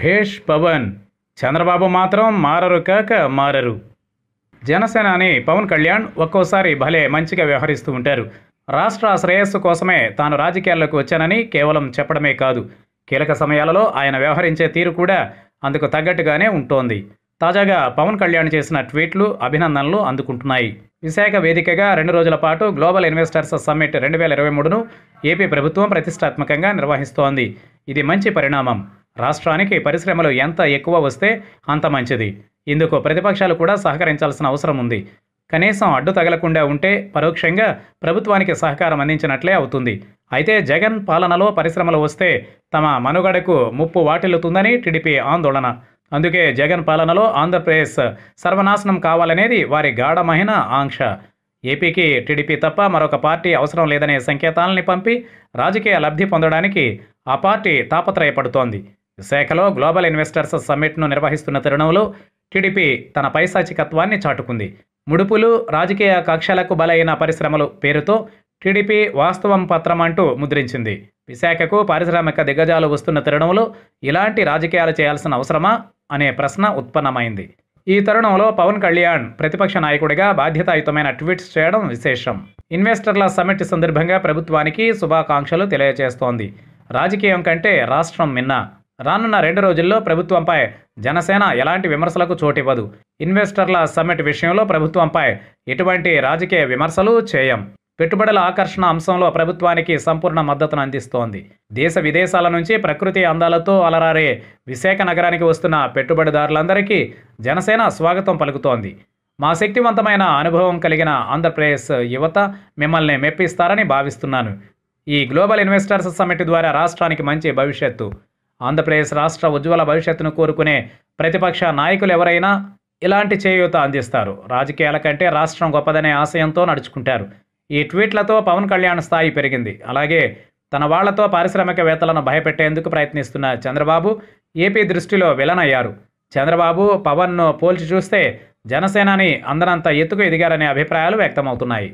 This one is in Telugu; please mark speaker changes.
Speaker 1: భేష్ పవన్ చంద్రబాబు మాత్రం మారరు కాక మారరు జనసేన అని పవన్ కళ్యాణ్ ఒక్కోసారి భలే మంచిగా వ్యవహరిస్తూ ఉంటారు రాష్ట్ర శ్రేయస్సు కోసమే తాను రాజకీయాల్లోకి వచ్చానని కేవలం చెప్పడమే కాదు కీలక సమయాలలో ఆయన వ్యవహరించే తీరు కూడా అందుకు తగ్గట్టుగానే ఉంటోంది తాజాగా పవన్ కళ్యాణ్ చేసిన ట్వీట్లు అభినందనలు అందుకుంటున్నాయి విశాఖ వేదికగా రెండు రోజుల పాటు గ్లోబల్ ఇన్వెస్టర్స్ సమ్మిట్ రెండు వేల ఇరవై మూడును ఏపీ ప్రభుత్వం ప్రతిష్టాత్మకంగా నిర్వహిస్తోంది ఇది మంచి పరిణామం రాష్ట్రానికి పరిశ్రమలు ఎంత ఎక్కువ వస్తే అంత మంచిది ఇందుకు ప్రతిపక్షాలు కూడా సహకరించాల్సిన అవసరం ఉంది కనీసం అడ్డు తగలకుండా ఉంటే పరోక్షంగా ప్రభుత్వానికి సహకారం అందించినట్లే అవుతుంది అయితే జగన్ పాలనలో పరిశ్రమలు వస్తే తమ మనుగడకు ముప్పు వాటిల్లుతుందని టీడీపీ ఆందోళన అందుకే జగన్ పాలనలో ఆంధ్రప్రదేశ్ సర్వనాశనం కావాలనేది వారి గాఢమైన ఆంక్ష ఏపీకి టీడీపీ తప్ప మరొక పార్టీ అవసరం లేదనే సంకేతాలని పంపి రాజకీయ లబ్ధి పొందడానికి ఆ పార్టీ తాపత్రయపడుతోంది విశాఖలో గ్లోబల్ ఇన్వెస్టర్స్ సమ్మిట్ను నిర్వహిస్తున్న తరుణంలో టీడీపీ తన పైశాచికత్వాన్ని చాటుకుంది ముడుపులు రాజకీయ కక్షలకు బలైన పరిశ్రమలు పేరుతో టీడీపీ వాస్తవం పత్రం అంటూ ముద్రించింది విశాఖకు పారిశ్రామిక దిగ్గజాలు వస్తున్న తరుణంలో ఇలాంటి రాజకీయాలు చేయాల్సిన అవసరమా అనే ప్రశ్న ఉత్పన్నమైంది ఈ తరుణంలో పవన్ కళ్యాణ్ ప్రతిపక్ష నాయకుడిగా బాధ్యతాయుతమైన ట్వీట్స్ చేయడం విశేషం ఇన్వెస్టర్ల సమ్మిట్ సందర్భంగా ప్రభుత్వానికి శుభాకాంక్షలు తెలియజేస్తోంది రాజకీయం కంటే రాష్ట్రం మిన్న రానున్న రెండు రోజుల్లో ప్రభుత్వంపై జనసేన ఎలాంటి విమర్శలకు చోటివ్వదు ఇన్వెస్టర్ల సమ్మిట్ విషయంలో ప్రభుత్వంపై ఎటువంటి రాజకీయ విమర్శలు చేయం పెట్టుబడుల ఆకర్షణ అంశంలో ప్రభుత్వానికి సంపూర్ణ మద్దతును అందిస్తోంది దేశ విదేశాల నుంచి ప్రకృతి అందాలతో అలరారే విశాఖ నగరానికి వస్తున్న పెట్టుబడిదారులందరికీ జనసేన స్వాగతం పలుకుతోంది మా శక్తివంతమైన అనుభవం కలిగిన ఆంధ్రప్రదేశ్ యువత మిమ్మల్ని మెప్పిస్తారని భావిస్తున్నాను ఈ గ్లోబల్ ఇన్వెస్టర్స్ సమ్మిట్ ద్వారా రాష్ట్రానికి మంచి భవిష్యత్తు ఆంధ్రప్రదేశ్ రాష్ట్ర ఉజ్వల భవిష్యత్తును కోరుకునే ప్రతిపక్ష నాయకులు ఎవరైనా ఇలాంటి చేయూత అందిస్తారు రాజకీయాల కంటే రాష్ట్రం గొప్పదనే ఆశయంతో నడుచుకుంటారు ఈ ట్వీట్లతో పవన్ కళ్యాణ్ స్థాయి పెరిగింది అలాగే తన వాళ్లతో పారిశ్రామికవేత్తలను భయపెట్టేందుకు ప్రయత్నిస్తున్న చంద్రబాబు ఏపీ దృష్టిలో విలనయ్యారు చంద్రబాబు పవన్ను పోల్చి చూస్తే జనసేనాని అందనంత ఎత్తుకు ఎదిగారనే అభిప్రాయాలు వ్యక్తమవుతున్నాయి